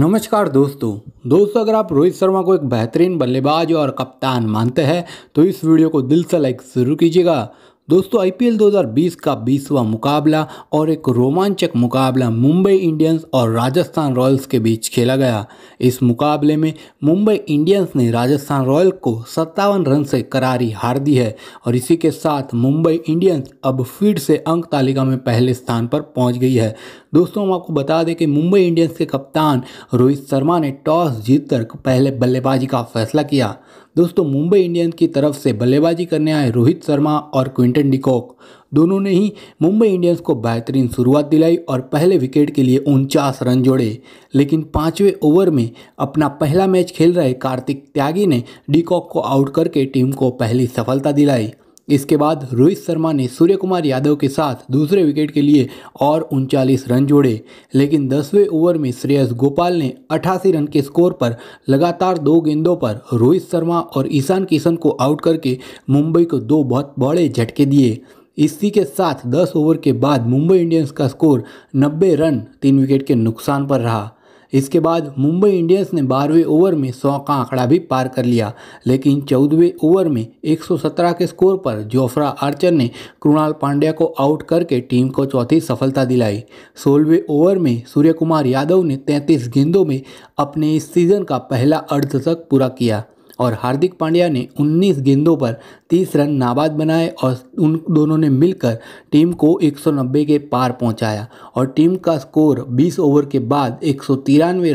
नमस्कार दोस्तों दोस्तों अगर आप रोहित शर्मा को एक बेहतरीन बल्लेबाज और कप्तान मानते हैं तो इस वीडियो को दिल से लाइक ज़रूर कीजिएगा दोस्तों आईपीएल 2020 का बीसवा मुकाबला और एक रोमांचक मुकाबला मुंबई इंडियंस और राजस्थान रॉयल्स के बीच खेला गया इस मुकाबले में मुंबई इंडियंस ने राजस्थान रॉयल को सत्तावन रन से करारी हार दी है और इसी के साथ मुंबई इंडियंस अब फिर से अंक तालिका में पहले स्थान पर पहुंच गई है दोस्तों हम आपको बता दें कि मुंबई इंडियंस के कप्तान रोहित शर्मा ने टॉस जीतकर पहले बल्लेबाजी का फैसला किया दोस्तों मुंबई इंडियंस की तरफ से बल्लेबाजी करने आए रोहित शर्मा और क्विंटन डिकॉक दोनों ने ही मुंबई इंडियंस को बेहतरीन शुरुआत दिलाई और पहले विकेट के लिए उनचास रन जोड़े लेकिन पाँचवें ओवर में अपना पहला मैच खेल रहे कार्तिक त्यागी ने डिकॉक को आउट करके टीम को पहली सफलता दिलाई इसके बाद रोहित शर्मा ने सूर्य कुमार यादव के साथ दूसरे विकेट के लिए और उनचालीस रन जोड़े लेकिन दसवें ओवर में श्रेयस गोपाल ने अठासी रन के स्कोर पर लगातार दो गेंदों पर रोहित शर्मा और ईशान किशन को आउट करके मुंबई को दो बहुत बड़े झटके दिए इसी के साथ 10 ओवर के बाद मुंबई इंडियंस का स्कोर 90 रन तीन विकेट के नुकसान पर रहा इसके बाद मुंबई इंडियंस ने बारहवें ओवर में सौ का आंकड़ा भी पार कर लिया लेकिन चौदहवें ओवर में 117 के स्कोर पर जोफ्रा आर्चर ने कृणाल पांड्या को आउट करके टीम को चौथी सफलता दिलाई सोलहवें ओवर में सूर्य कुमार यादव ने तैंतीस गेंदों में अपने इस सीजन का पहला अर्धशतक पूरा किया और हार्दिक पांड्या ने 19 गेंदों पर 30 रन नाबाद बनाए और उन दोनों ने मिलकर टीम को 190 के पार पहुंचाया और टीम का स्कोर 20 ओवर के बाद एक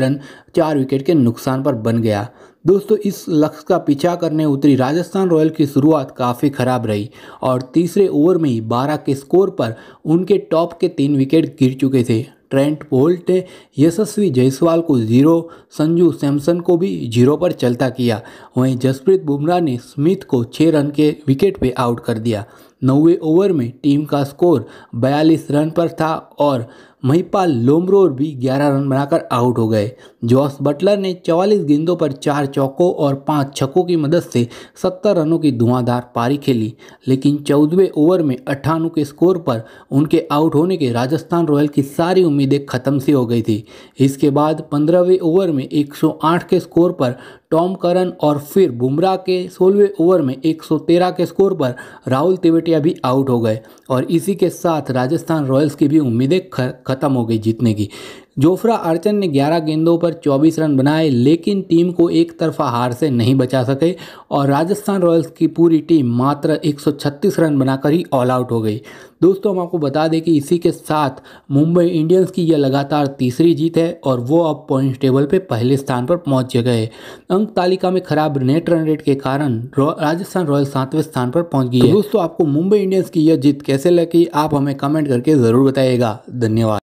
रन चार विकेट के नुकसान पर बन गया दोस्तों इस लक्ष्य का पीछा करने उतरी राजस्थान रॉयल की शुरुआत काफ़ी ख़राब रही और तीसरे ओवर में ही 12 के स्कोर पर उनके टॉप के तीन विकेट गिर चुके थे ट्रेंट बोल्ट ने यशस्वी जायसवाल को जीरो संजू सैमसन को भी जीरो पर चलता किया वहीं जसप्रीत बुमराह ने स्मिथ को छः रन के विकेट पे आउट कर दिया नौवे ओवर में टीम का स्कोर 42 रन पर था और महिपाल लोमरोर भी 11 रन बनाकर आउट हो गए जॉस बटलर ने 44 गेंदों पर चार चौकों और पांच छक्कों की मदद से 70 रनों की धुआंधार पारी खेली लेकिन चौदहवें ओवर में अट्ठानवे के स्कोर पर उनके आउट होने के राजस्थान रॉयल की सारी उम्मीदें खत्म सी हो गई थी इसके बाद पंद्रहवें ओवर में 108 के स्कोर पर टॉम करन और फिर बुमराह के सोलहवें ओवर में 113 के स्कोर पर राहुल तिवेटिया भी आउट हो गए और इसी के साथ राजस्थान रॉयल्स की भी उम्मीदें खत्म हो गई जीतने की जोफ्रा अर्चन ने 11 गेंदों पर 24 रन बनाए लेकिन टीम को एक तरफा हार से नहीं बचा सके और राजस्थान रॉयल्स की पूरी टीम मात्र 136 रन बनाकर ही ऑल आउट हो गई दोस्तों हम आपको बता दें कि इसी के साथ मुंबई इंडियंस की यह लगातार तीसरी जीत है और वो अब पॉइंट टेबल पे पहले स्थान पर पहुंच गए अंक तालिका में खराब नेट रन रेट के कारण राजस्थान रॉयल्स सातवें स्थान पर पहुंच गई है तो दोस्तों आपको मुंबई इंडियंस की यह जीत कैसे लगी आप हमें कमेंट करके ज़रूर बताइएगा धन्यवाद